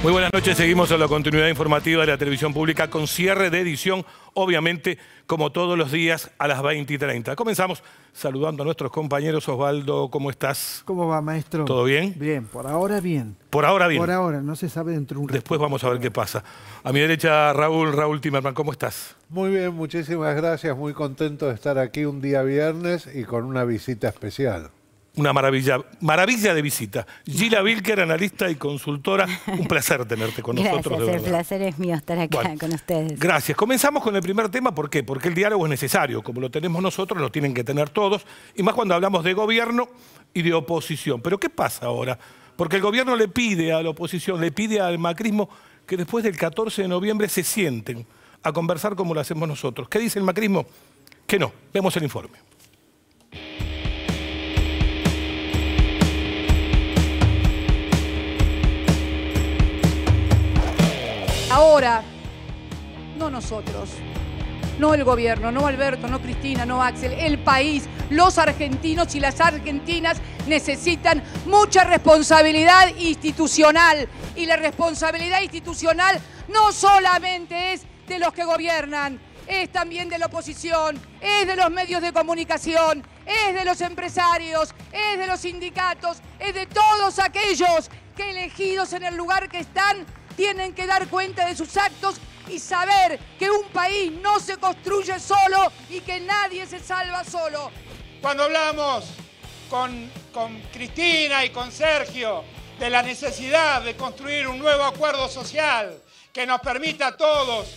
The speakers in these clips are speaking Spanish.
Muy buenas noches, seguimos en la continuidad informativa de la televisión pública con cierre de edición, obviamente, como todos los días a las 20 y 30. Comenzamos saludando a nuestros compañeros. Osvaldo, ¿cómo estás? ¿Cómo va, maestro? ¿Todo bien? Bien, por ahora bien. Por ahora bien. Por ahora, no se sabe dentro de un rato. Después vamos a ver qué pasa. A mi derecha, Raúl, Raúl Timerman, ¿cómo estás? Muy bien, muchísimas gracias, muy contento de estar aquí un día viernes y con una visita especial una maravilla, maravilla de visita. Gila Vilker, analista y consultora, un placer tenerte con nosotros. Gracias, el placer es mío estar acá con ustedes. Gracias. Comenzamos con el primer tema, ¿por qué? Porque el diálogo es necesario, como lo tenemos nosotros, lo tienen que tener todos, y más cuando hablamos de gobierno y de oposición. Pero ¿qué pasa ahora? Porque el gobierno le pide a la oposición, le pide al macrismo que después del 14 de noviembre se sienten a conversar como lo hacemos nosotros. ¿Qué dice el macrismo? Que no. Vemos el informe. Ahora, no nosotros, no el gobierno, no Alberto, no Cristina, no Axel, el país, los argentinos y las argentinas necesitan mucha responsabilidad institucional. Y la responsabilidad institucional no solamente es de los que gobiernan, es también de la oposición, es de los medios de comunicación, es de los empresarios, es de los sindicatos, es de todos aquellos que elegidos en el lugar que están tienen que dar cuenta de sus actos y saber que un país no se construye solo y que nadie se salva solo. Cuando hablamos con, con Cristina y con Sergio de la necesidad de construir un nuevo acuerdo social que nos permita a todos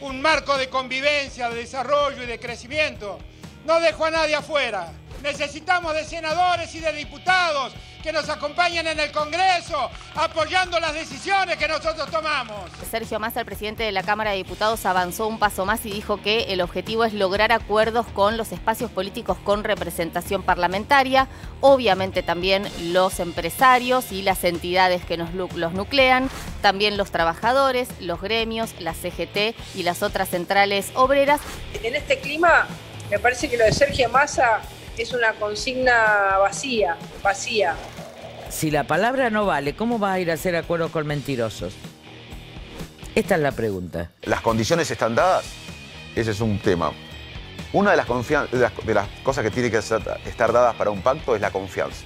un marco de convivencia, de desarrollo y de crecimiento, no dejo a nadie afuera. Necesitamos de senadores y de diputados que nos acompañan en el Congreso, apoyando las decisiones que nosotros tomamos. Sergio Massa, el presidente de la Cámara de Diputados, avanzó un paso más y dijo que el objetivo es lograr acuerdos con los espacios políticos con representación parlamentaria, obviamente también los empresarios y las entidades que nos, los nuclean, también los trabajadores, los gremios, la CGT y las otras centrales obreras. En este clima, me parece que lo de Sergio Massa es una consigna vacía, vacía si la palabra no vale, ¿cómo va a ir a hacer acuerdos con mentirosos? Esta es la pregunta. ¿Las condiciones están dadas? Ese es un tema. Una de las, cosas que tiene que estar dadas para un pacto es la confianza.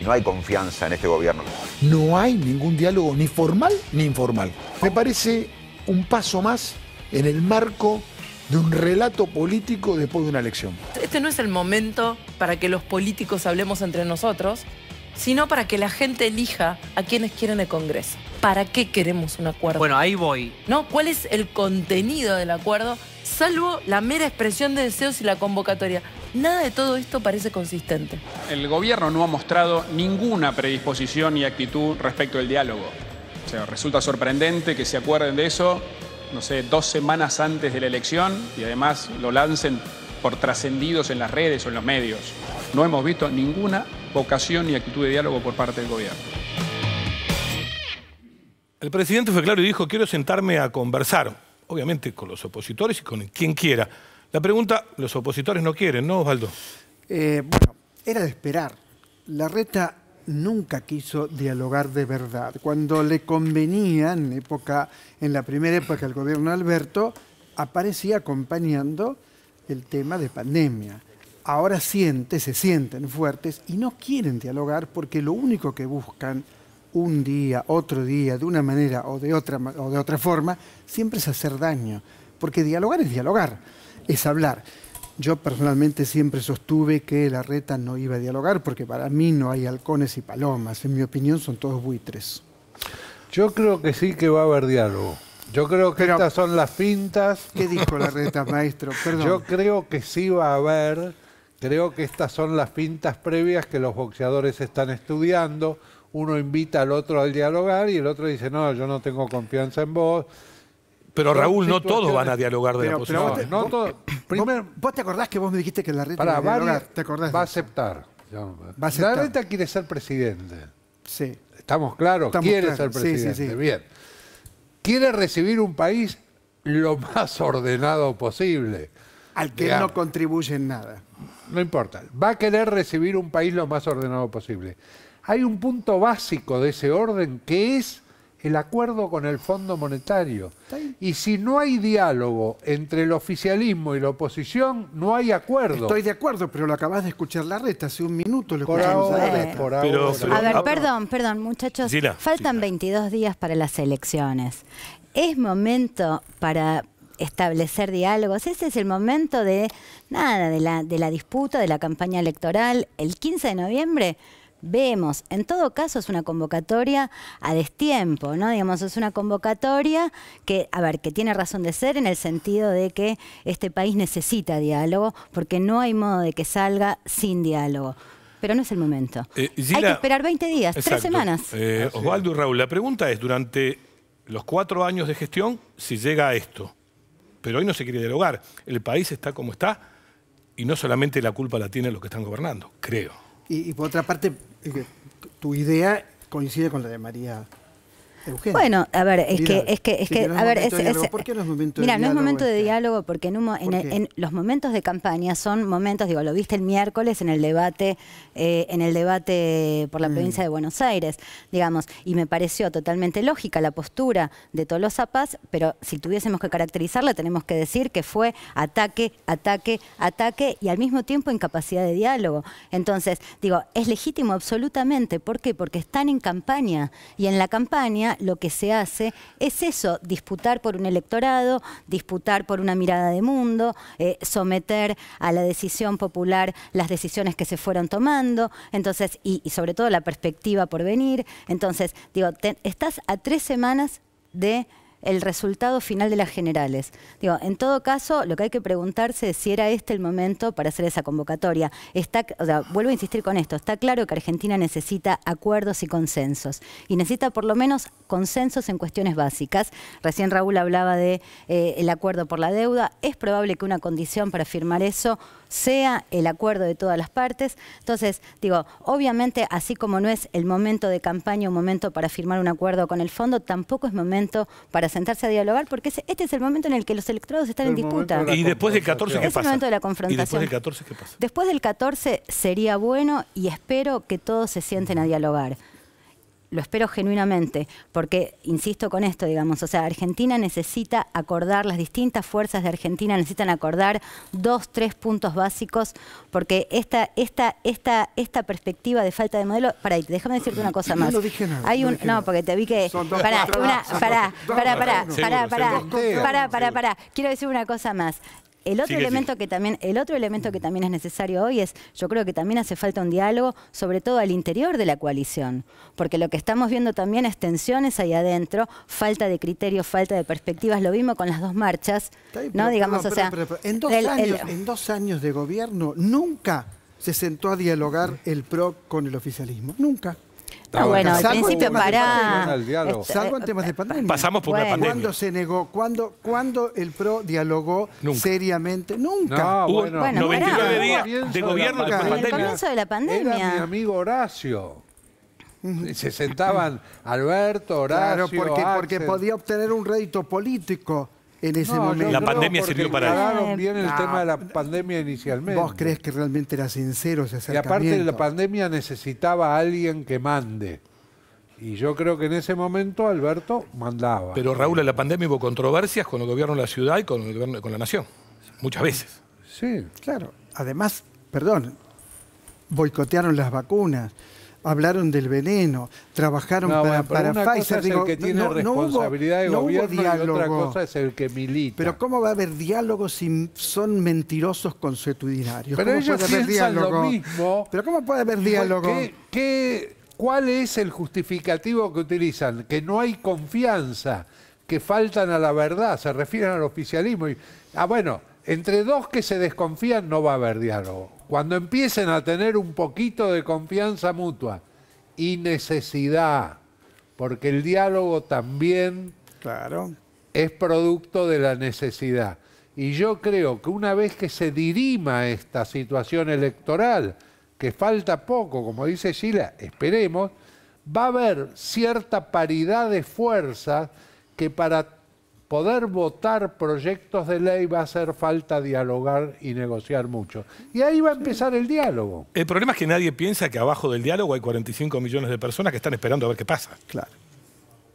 Y no hay confianza en este gobierno. No hay ningún diálogo, ni formal ni informal. Me parece un paso más en el marco de un relato político después de una elección. Este no es el momento para que los políticos hablemos entre nosotros sino para que la gente elija a quienes quieren el Congreso. ¿Para qué queremos un acuerdo? Bueno, ahí voy. ¿No? ¿Cuál es el contenido del acuerdo? Salvo la mera expresión de deseos y la convocatoria. Nada de todo esto parece consistente. El gobierno no ha mostrado ninguna predisposición y actitud respecto al diálogo. O sea, resulta sorprendente que se acuerden de eso, no sé, dos semanas antes de la elección y además lo lancen por trascendidos en las redes o en los medios. No hemos visto ninguna vocación ni actitud de diálogo por parte del gobierno. El presidente fue claro y dijo, quiero sentarme a conversar, obviamente con los opositores y con quien quiera. La pregunta, los opositores no quieren, ¿no, Osvaldo? Eh, bueno, era de esperar. La reta nunca quiso dialogar de verdad. Cuando le convenía, en, época, en la primera época del gobierno de Alberto, aparecía acompañando el tema de pandemia. Ahora siente, se sienten fuertes y no quieren dialogar porque lo único que buscan un día, otro día, de una manera o de otra, o de otra forma, siempre es hacer daño. Porque dialogar es dialogar, es hablar. Yo personalmente siempre sostuve que la reta no iba a dialogar porque para mí no hay halcones y palomas. En mi opinión son todos buitres. Yo creo que sí que va a haber diálogo. Yo creo que estas son las pintas. ¿Qué dijo la reta, maestro? Perdón. Yo creo que sí va a haber, creo que estas son las pintas previas que los boxeadores están estudiando. Uno invita al otro al dialogar y el otro dice, no, yo no tengo confianza en vos. Pero Raúl, no todos van a dialogar de la posición. vos te, ¿Vos te acordás que vos me dijiste que la reta Va a aceptar. La reta quiere ser presidente. Sí. Estamos claros, Estamos quiere ser presidente. Bien quiere recibir un país lo más ordenado posible. Al que no contribuye nada. No importa. Va a querer recibir un país lo más ordenado posible. Hay un punto básico de ese orden que es el acuerdo con el Fondo Monetario. Y si no hay diálogo entre el oficialismo y la oposición, no hay acuerdo. Estoy de acuerdo, pero lo acabas de escuchar la reta, hace un minuto lo escuchamos la a ver, perdón, perdón, muchachos. faltan 22 días para las elecciones. Es momento para establecer diálogos. Ese es el momento de nada, de la, de la disputa, de la campaña electoral. El 15 de noviembre vemos. En todo caso es una convocatoria a destiempo, ¿no? Digamos, es una convocatoria que, a ver, que tiene razón de ser en el sentido de que este país necesita diálogo, porque no hay modo de que salga sin diálogo. Pero no es el momento. Eh, hay que esperar 20 días, 3 semanas. Eh, Osvaldo y Raúl, la pregunta es, durante los cuatro años de gestión, si llega a esto, pero hoy no se quiere dialogar, el país está como está y no solamente la culpa la tienen los que están gobernando, creo. Y, por otra parte, eh, tu idea coincide con la de María bueno, a ver, es que es que es que, a ver, es, momento Mira, de no es momento de este? diálogo porque en, los momentos de campaña son momentos, digo, lo viste el miércoles en el debate eh, en el debate por la mm. provincia de Buenos Aires, digamos, y me pareció totalmente lógica la postura de Tolosa Paz, pero si tuviésemos que caracterizarla tenemos que decir que fue ataque, ataque, ataque y al mismo tiempo incapacidad de diálogo. Entonces, digo, es legítimo absolutamente, ¿por qué? Porque están en campaña y en la campaña lo que se hace es eso, disputar por un electorado, disputar por una mirada de mundo, eh, someter a la decisión popular las decisiones que se fueron tomando, entonces, y, sobre todo la perspectiva por venir. Entonces, digo, estás a tres semanas de el resultado final de las generales. Digo, en todo caso, lo que hay que preguntarse es si era este el momento para hacer esa convocatoria. Está, vuelvo a insistir con esto, está claro que Argentina necesita acuerdos y consensos, y necesita por lo menos consensos en cuestiones básicas. Recién Raúl hablaba de eh, el acuerdo por la deuda, es probable que una condición para firmar eso sea el acuerdo de todas las partes. Entonces, digo, obviamente, así como no es el momento de campaña, un momento para firmar un acuerdo con el fondo, tampoco es momento para sentarse a dialogar, porque este es el momento en el que los electrodos están en disputa. ¿Y después del 14 qué pasa? Es el momento ¿Y después del 14 qué pasa? Después del 14 sería bueno y espero que todos se sienten a dialogar lo espero genuinamente, porque insisto con esto, digamos, o sea, Argentina necesita acordar, las distintas fuerzas de Argentina necesitan acordar dos, tres puntos básicos, porque esta, esta, esta, esta perspectiva de falta de modelo, para déjame decirte una cosa más. No Hay un, no, porque te vi que. para una, para para para para Quiero decir una cosa más. El otro, elemento que también, el otro elemento que también es necesario hoy es, yo creo que también hace falta un diálogo, sobre todo al interior de la coalición, porque lo que estamos viendo también es tensiones ahí adentro, falta de criterios, falta de perspectivas, lo vimos con las dos marchas, ¿no? Digamos, o sea... en, años, en dos años de gobierno nunca se sentó a dialogar el PRO con el oficialismo, nunca bueno, al principio para... Salvo en temas de pandemia. Pasamos por bueno. una pandemia. ¿Cuándo se negó? ¿Cuándo, cuándo el PRO dialogó seriamente? Nunca. bueno, 99 días de gobierno de la pandemia. El comienzo de la pandemia. Era mi amigo Horacio. Se sentaban Alberto, Horacio, Claro, porque, porque podía obtener un rédito político en ese momento. La pandemia sirvió para bien el tema de la pandemia inicialmente. ¿Vos crees que realmente era sincero ese acercamiento? Y aparte de la pandemia necesitaba a alguien que mande. Y yo creo que en ese momento Alberto mandaba. Pero Raúl, en la pandemia hubo controversias con el gobierno de la ciudad y con, el gobierno, con la nación. Muchas veces. Sí. Claro. Además, perdón, boicotearon las vacunas hablaron del veneno, trabajaron para, para Pfizer. Digo, el que tiene responsabilidad de gobierno otra cosa es el que milita. Pero ¿cómo va a haber diálogo si son mentirosos consuetudinarios? Pero ellos puede haber Lo mismo. Pero ¿cómo puede haber diálogo? cuál es el justificativo que utilizan? Que no hay confianza, que faltan a la verdad, se refieren al oficialismo. Y, ah, bueno, entre dos que se desconfían no va a haber diálogo. Cuando empiecen a tener un poquito de confianza mutua y necesidad, porque el diálogo también claro. es producto de la necesidad. Y yo creo que una vez que se dirima esta situación electoral, que falta poco, como dice Sheila, esperemos, va a haber cierta paridad de fuerzas que para poder votar proyectos de ley va a hacer falta dialogar y negociar mucho. Y ahí va a empezar el diálogo. El problema es que nadie piensa que abajo del diálogo hay 45 millones de personas que están esperando a ver qué pasa. Claro.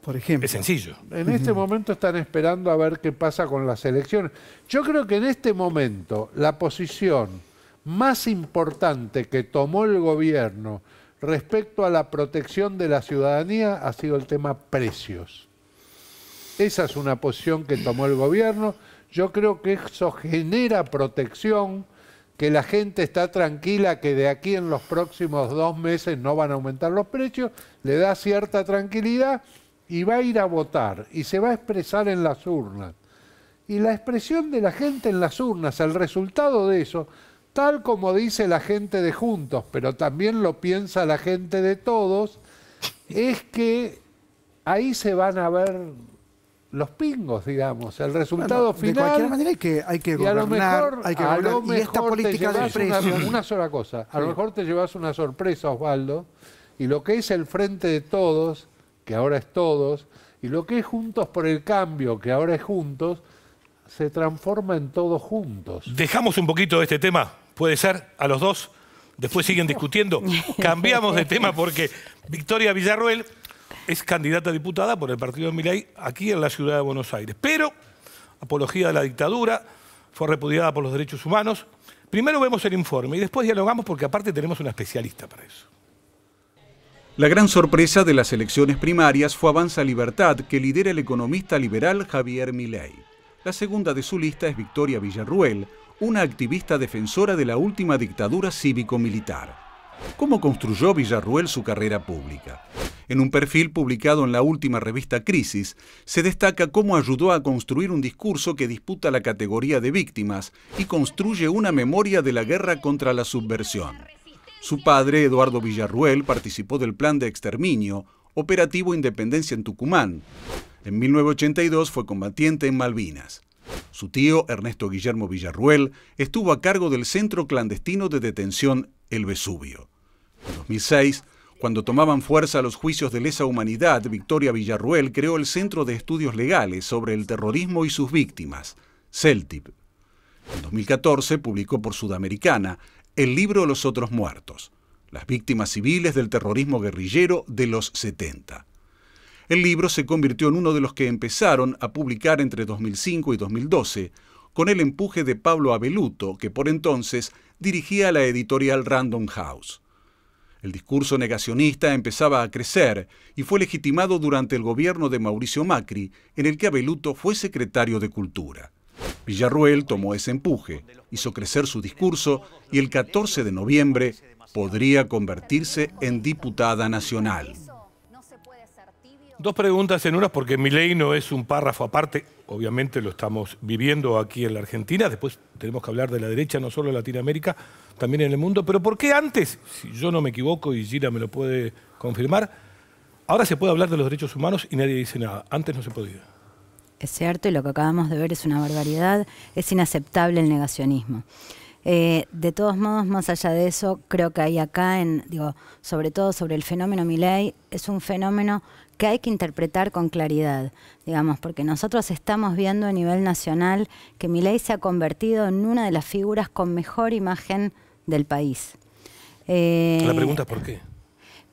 Por ejemplo. Es sencillo. En este momento están esperando a ver qué pasa con las elecciones. Yo creo que en este momento la posición más importante que tomó el gobierno respecto a la protección de la ciudadanía ha sido el tema precios. Esa es una posición que tomó el gobierno. Yo creo que eso genera protección, que la gente está tranquila que de aquí en los próximos dos meses no van a aumentar los precios, le da cierta tranquilidad y va a ir a votar y se va a expresar en las urnas. Y la expresión de la gente en las urnas, el resultado de eso, tal como dice la gente de Juntos, pero también lo piensa la gente de todos, es que ahí se van a ver los pingos, digamos, el resultado final. De cualquier manera hay que, a lo mejor, hay que a y esta política de Una, sola cosa, a lo mejor te llevas una sorpresa, Osvaldo, y lo que es el Frente de Todos, que ahora es Todos, y lo que es Juntos por el Cambio, que ahora es Juntos, se transforma en Todos Juntos. Dejamos un poquito de este tema, puede ser, a los dos, después siguen discutiendo. Cambiamos de tema porque Victoria Villarruel es candidata diputada por el partido de Milay aquí en la ciudad de Buenos Aires. Pero, apología de la dictadura, fue repudiada por los derechos humanos. Primero vemos el informe y después dialogamos porque aparte tenemos una especialista para eso. La gran sorpresa de las elecciones primarias fue Avanza Libertad, que lidera el economista liberal Javier Milei. La segunda de su lista es Victoria Villarruel, una activista defensora de la última dictadura cívico-militar cómo construyó Villarruel su carrera pública. En un perfil publicado en la última revista Crisis, se destaca cómo ayudó a construir un discurso que disputa la categoría de víctimas y construye una memoria de la guerra contra la subversión. Su padre, Eduardo Villarruel, participó del plan de exterminio, operativo Independencia en Tucumán. En 1982 fue combatiente en Malvinas. Su tío, Ernesto Guillermo Villarruel, estuvo a cargo del centro clandestino de detención El Vesubio. En 2006, cuando tomaban fuerza los juicios de lesa humanidad, Victoria Villarruel creó el Centro de Estudios Legales sobre el Terrorismo y sus Víctimas, CELTIP. En 2014 publicó por Sudamericana el libro Los Otros Muertos, las víctimas civiles del terrorismo guerrillero de los 70. El libro se convirtió en uno de los que empezaron a publicar entre 2005 y 2012, con el empuje de Pablo Abeluto, que por entonces dirigía la editorial Random House. El discurso negacionista empezaba a crecer y fue legitimado durante el gobierno de Mauricio Macri, en el que Abeluto fue secretario de Cultura. Villarruel tomó ese empuje, hizo crecer su discurso y el 14 de noviembre podría convertirse en diputada nacional. Dos preguntas en unas porque mi ley no es un párrafo aparte, obviamente lo estamos viviendo aquí en la Argentina, después tenemos que hablar de la derecha, no solo en Latinoamérica, también en el mundo, pero ¿por qué antes, si yo no me equivoco y Gira me lo puede confirmar, ahora se puede hablar de los derechos humanos y nadie dice nada, antes no se podía? Es cierto, y lo que acabamos de ver es una barbaridad, es inaceptable el negacionismo. Eh, de todos modos, más allá de eso, creo que hay acá, en, digo, sobre todo sobre el fenómeno Milei, es un fenómeno que hay que interpretar con claridad, digamos, porque nosotros estamos viendo a nivel nacional que Milei se ha convertido en una de las figuras con mejor imagen del país. Eh, la pregunta es por qué.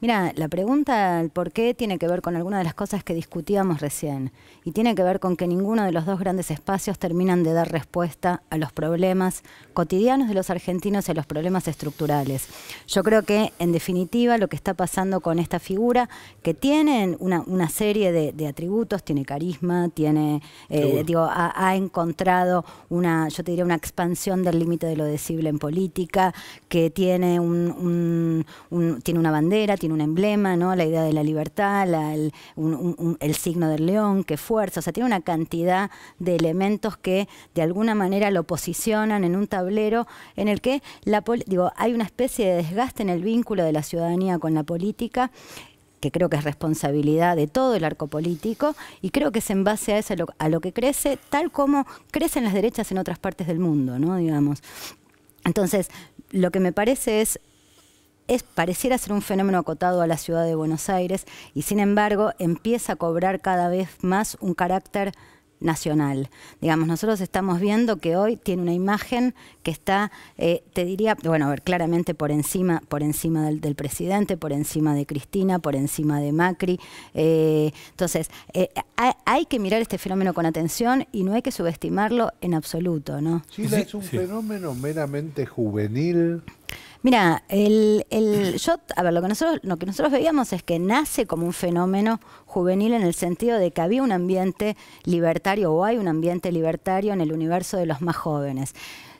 Mira, la pregunta el por qué tiene que ver con alguna de las cosas que discutíamos recién y tiene que ver con que ninguno de los dos grandes espacios terminan de dar respuesta a los problemas cotidianos de los argentinos y a los problemas estructurales. Yo creo que, en definitiva, lo que está pasando con esta figura, que tiene una, serie de, atributos, tiene carisma, tiene, eh, digo, ha, encontrado una, yo te diría, una expansión del límite de lo decible en política, que tiene tiene una bandera, tiene un emblema, ¿no? La idea de la libertad, el, signo del león, que fuerza, o sea, tiene una cantidad de elementos que de alguna manera lo posicionan en un tablero en el que la digo, hay una especie de desgaste en el vínculo de la ciudadanía con la política que creo que es responsabilidad de todo el arco político, y creo que es en base a eso a lo que crece, tal como crecen las derechas en otras partes del mundo, ¿no? Digamos. Entonces, lo que me parece es es, pareciera ser un fenómeno acotado a la ciudad de Buenos Aires y sin embargo empieza a cobrar cada vez más un carácter nacional. Digamos, nosotros estamos viendo que hoy tiene una imagen que está, eh, te diría, bueno, a ver, claramente por encima, por encima del, presidente, por encima de Cristina, por encima de Macri. Eh, entonces, eh, hay, que mirar este fenómeno con atención y no hay que subestimarlo en absoluto, ¿no? Chile es un fenómeno meramente juvenil. Mira, el, yo, a ver, lo que nosotros, lo que nosotros veíamos es que nace como un fenómeno juvenil en el sentido de que había un ambiente libertario o hay un ambiente libertario en el universo de los más jóvenes.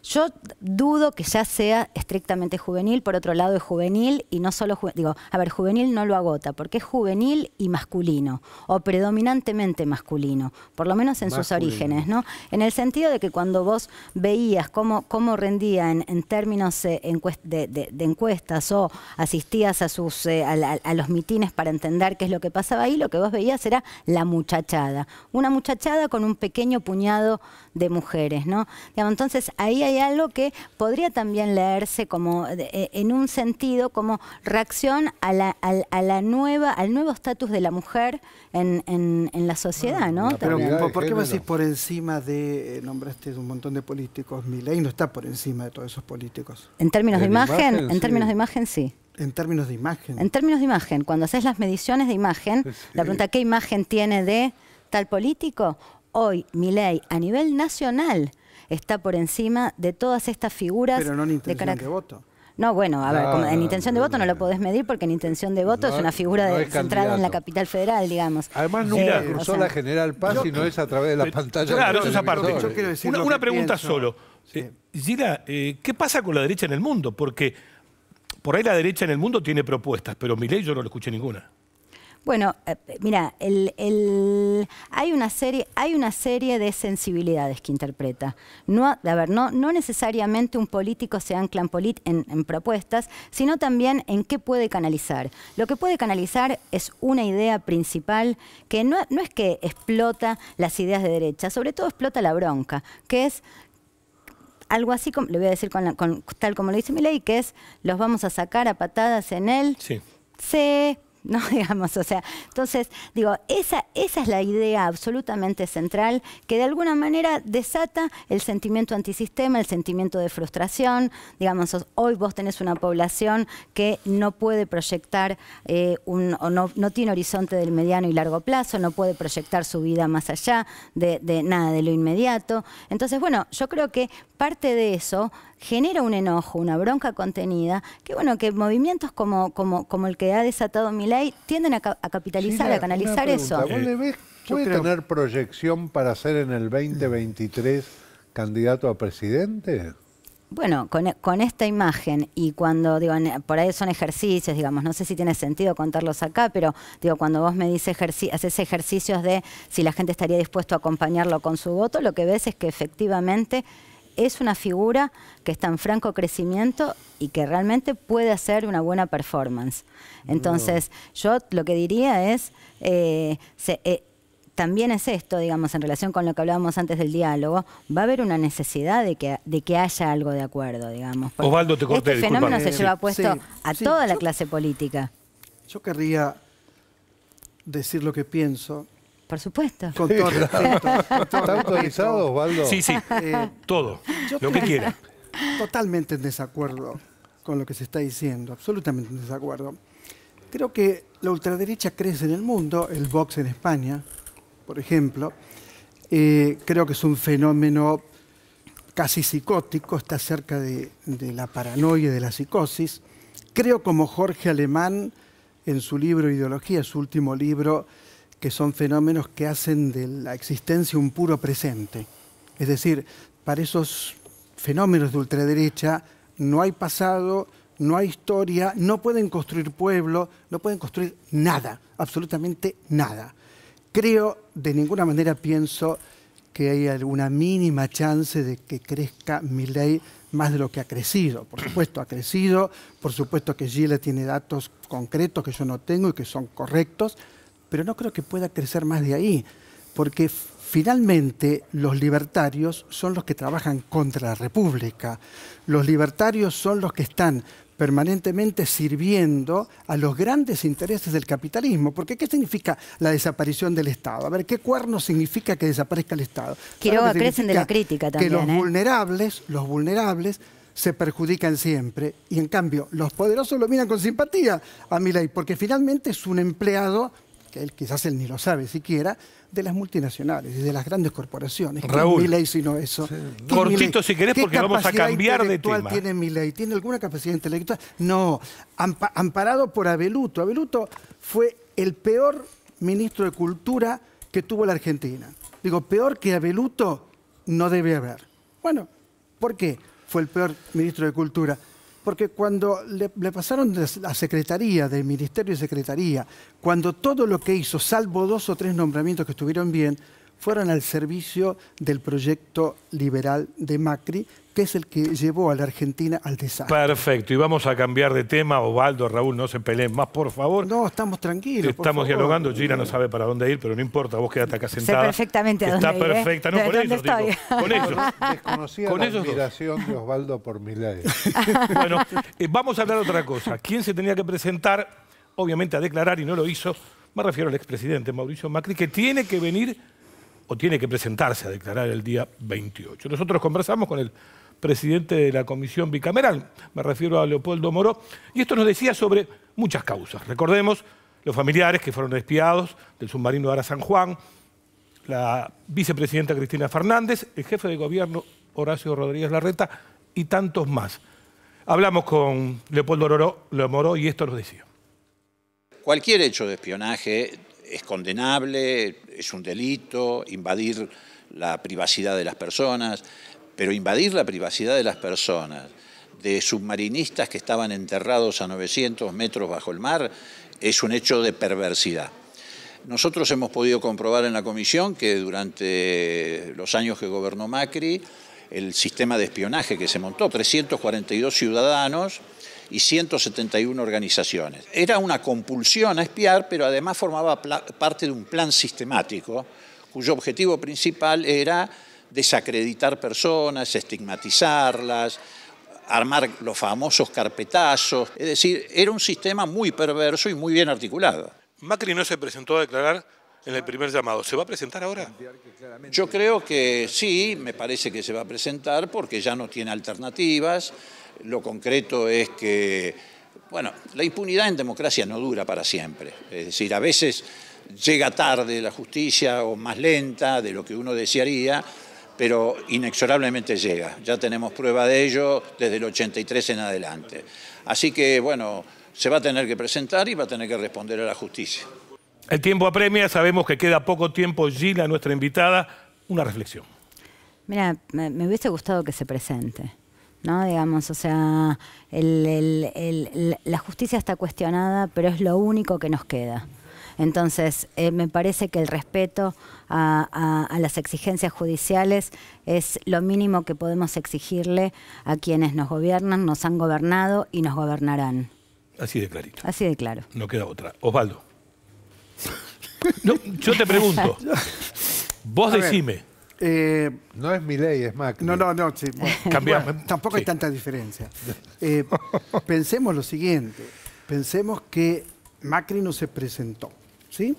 Yo dudo que ya sea estrictamente juvenil, por otro lado es juvenil y no solo juvenil, digo, a ver, juvenil no lo agota, porque es juvenil y masculino, o predominantemente masculino, por lo menos en sus orígenes, ¿no? En el sentido de que cuando vos veías cómo, cómo rendía en, términos eh, de, encuestas o asistías a, sus, eh, a, los mitines para entender qué es lo que pasaba ahí, lo que vos veías era la muchachada, una muchachada con un pequeño puñado de mujeres, ¿no? Digamos, entonces ahí hay hay algo que podría también leerse como eh, en un sentido como reacción a la, nueva, al nuevo estatus de la mujer en, la sociedad, ¿no? Pero, ¿por, qué vas por encima de, eh, nombraste un montón de políticos, ley no está por encima de todos esos políticos? En términos de, imagen, en términos de imagen sí. En términos de imagen. En términos de imagen, cuando haces las mediciones de imagen, la pregunta ¿qué imagen tiene de tal político? Hoy, mi ley a nivel nacional, está por encima de todas estas figuras. Pero no en intención de, voto. No, bueno, a ver, en intención de voto no lo podés medir porque en intención de voto es una figura de, centrada en la capital federal, digamos. Además, eh, nunca cruzó la General Paz y no es a través de la pantalla. Claro, esa parte. una, pregunta solo. Sí. Eh, eh, ¿qué pasa con la derecha en el mundo? Porque por ahí la derecha en el mundo tiene propuestas, pero mi ley yo no lo escuché ninguna. Bueno, eh, mira, el, hay, una serie, hay una serie de sensibilidades que interpreta. No, ver, no, necesariamente un político se ancla en, propuestas, sino también en qué puede canalizar. Lo que puede canalizar es una idea principal que no, es que explota las ideas de derecha, sobre todo explota la bronca, que es algo así, como, le voy a decir con tal como lo dice mi ley, que es los vamos a sacar a patadas en él. Sí. Se ¿no? Digamos, o sea, entonces, digo, esa, esa es la idea absolutamente central que de alguna manera desata el sentimiento antisistema, el sentimiento de frustración. Digamos, hoy vos tenés una población que no puede proyectar, eh, un, o no, no, tiene horizonte del mediano y largo plazo, no puede proyectar su vida más allá de, nada, de lo inmediato. Entonces, bueno, yo creo que parte de eso genera un enojo, una bronca contenida, que bueno, que movimientos como, como, como el que ha desatado Milán tienden a, capitalizar, a canalizar eso. ¿Puede tener proyección para ser en el 2023 candidato a presidente? Bueno, e-, con, esta imagen y cuando, digo, por ahí son ejercicios, digamos, no sé si tiene sentido contarlos acá, pero digo, cuando vos me dices, haces ejercicios de si la gente estaría dispuesta a acompañarlo con su voto, lo que ves es que efectivamente es una figura que está en franco crecimiento y que realmente puede hacer una buena performance. Entonces, yo lo que diría es, eh, eh, también es esto, digamos, en relación con lo que hablábamos antes del diálogo, va a haber una necesidad de que, de que haya algo de acuerdo, digamos. Osvaldo, te corté, Este fenómeno se lleva puesto a toda la clase política. Yo querría decir lo que pienso por supuesto. todo ¿Está autorizado, Osvaldo? Sí, sí, eh, todo, lo que quiera. Totalmente en desacuerdo con lo que se está diciendo, absolutamente en desacuerdo. Creo que la ultraderecha crece en el mundo, el Vox en España, por ejemplo. Eh, creo que es un fenómeno casi psicótico, está cerca de, la paranoia, y de la psicosis. Creo como Jorge Alemán en su libro Ideología, su último libro, que son fenómenos que hacen de la existencia un puro presente. Es decir, para esos fenómenos de ultraderecha no hay pasado, no hay historia, no pueden construir pueblo, no pueden construir nada, absolutamente nada. Creo, de ninguna manera pienso que hay alguna mínima chance de que crezca mi ley más de lo que ha crecido. Por supuesto, ha crecido, por supuesto que Gila tiene datos concretos que yo no tengo y que son correctos, pero no creo que pueda crecer más de ahí, porque finalmente los libertarios son los que trabajan contra la República, los libertarios son los que están permanentemente sirviendo a los grandes intereses del capitalismo. Porque ¿qué significa la desaparición del Estado? A ver, ¿qué cuerno significa que desaparezca el Estado? de la crítica Que los ¿eh? vulnerables, los vulnerables se perjudican siempre y en cambio los poderosos lo miran con simpatía a ley, porque finalmente es un empleado que él quizás él ni lo sabe siquiera, de las multinacionales y de las grandes corporaciones. Raúl. ley sino eso. Cortito si querés porque vamos a cambiar de tema. ¿Qué tiene ¿Tiene alguna capacidad intelectual? No, amparado por Abeluto. Abeluto fue el peor ministro de Cultura que tuvo la Argentina. Digo, peor que Abeluto no debe haber. Bueno, ¿por qué fue el peor ministro de Cultura? Porque cuando le, pasaron la secretaría, del ministerio y secretaría, cuando todo lo que hizo, salvo dos o tres nombramientos que estuvieron bien, fueron al servicio del proyecto liberal de Macri, que es el que llevó a la Argentina al desastre. Perfecto, y vamos a cambiar de tema. Osvaldo, Raúl, no se peleen más, por favor. No, estamos tranquilos. Estamos dialogando. Gira no sabe para dónde ir, pero no importa, vos quedate acá sentada. Sé perfectamente a dónde Está ¿eh? perfecta, no, con ellos, estoy? Digo, con ellos. Desconocía la ellos de Osvaldo por Milay. bueno, eh, vamos a hablar de otra cosa. ¿Quién se tenía que presentar? Obviamente a declarar y no lo hizo. Me refiero al expresidente Mauricio Macri, que tiene que venir o tiene que presentarse a declarar el día 28. Nosotros conversamos con el presidente de la Comisión Bicameral, me refiero a Leopoldo Moro, y esto nos decía sobre muchas causas. Recordemos los familiares que fueron espiados del submarino Ara San Juan, la vicepresidenta Cristina Fernández, el jefe de gobierno Horacio Rodríguez Larreta y tantos más. Hablamos con Leopoldo Moro y esto nos decía. Cualquier hecho de espionaje es condenable, es un delito, invadir la privacidad de las personas. Pero invadir la privacidad de las personas, de submarinistas que estaban enterrados a 900 metros bajo el mar, es un hecho de perversidad. Nosotros hemos podido comprobar en la comisión que durante los años que gobernó Macri, el sistema de espionaje que se montó, 342 ciudadanos y 171 organizaciones. Era una compulsión a espiar, pero además formaba parte de un plan sistemático cuyo objetivo principal era desacreditar personas, estigmatizarlas, armar los famosos carpetazos. Es decir, era un sistema muy perverso y muy bien articulado. Macri no se presentó a declarar en el primer llamado. ¿Se va a presentar ahora? Yo creo que sí, me parece que se va a presentar porque ya no tiene alternativas. Lo concreto es que, bueno, la impunidad en democracia no dura para siempre. Es decir, a veces llega tarde la justicia o más lenta de lo que uno desearía, pero inexorablemente llega. Ya tenemos prueba de ello desde el 83 en adelante. Así que, bueno, se va a tener que presentar y va a tener que responder a la justicia. El tiempo apremia, sabemos que queda poco tiempo. Gila, nuestra invitada, una reflexión. Mira, me, hubiese gustado que se presente. ¿no? Digamos, o sea, la justicia está cuestionada, pero es lo único que nos queda. Entonces, eh, me parece que el respeto a, las exigencias judiciales es lo mínimo que podemos exigirle a quienes nos gobiernan, nos han gobernado y nos gobernarán. Así de clarito. Así de claro. No queda otra. Osvaldo. yo te pregunto. Vos decime. Eh, no es mi ley, es Macri. No, no, no. Sí, tampoco hay tanta diferencia. Eh, pensemos lo siguiente. Pensemos que Macri no se presentó. ¿sí?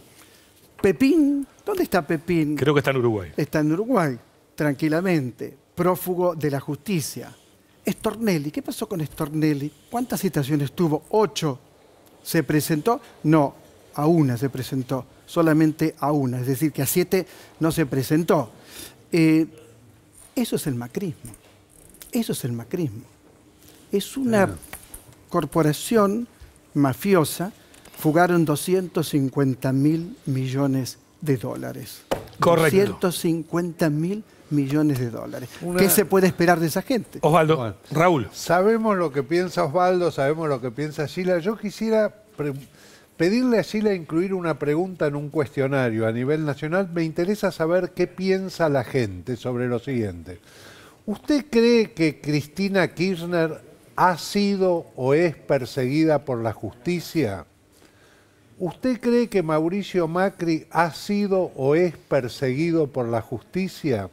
Pepín, ¿dónde está Pepín? Creo que está en Uruguay. Está en Uruguay, tranquilamente, prófugo de la justicia. Estornelli, ¿qué pasó con Estornelli? ¿Cuántas citaciones tuvo? ¿Ocho? ¿Se presentó? No, a una se presentó, solamente a una, es decir, que a siete no se presentó. Eh, eso es el macrismo, eso es el macrismo. Es una corporación mafiosa fugaron 250 mil millones de dólares. Correcto. 250 mil millones de dólares. ¿Qué se puede esperar de esa gente? Osvaldo, Raúl. Sabemos lo que piensa Osvaldo, sabemos lo que piensa Sheila. Yo quisiera pedirle a Sheila incluir una pregunta en un cuestionario a nivel nacional. Me interesa saber qué piensa la gente sobre lo siguiente. ¿Usted cree que Cristina Kirchner ha sido o es perseguida por la justicia? ¿Usted cree que Mauricio Macri ha sido o es perseguido por la justicia?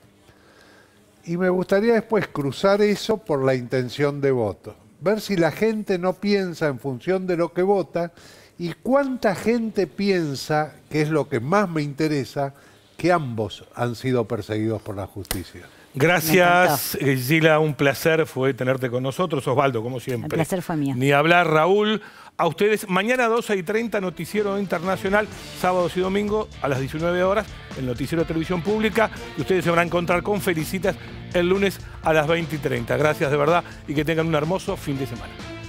Y me gustaría después cruzar eso por la intención de voto. Ver si la gente no piensa en función de lo que vota y cuánta gente piensa, que es lo que más me interesa, que ambos han sido perseguidos por la justicia. Gracias, Gila, un placer fue tenerte con nosotros. Osvaldo, como siempre. El placer fue mío. Ni hablar, Raúl a ustedes mañana 12 y 30, Noticiero Internacional, sábados y domingo a las 19 horas, el Noticiero de Televisión Pública. Y ustedes se van a encontrar con Felicitas el lunes a las 20 y 30. Gracias de verdad y que tengan un hermoso fin de semana.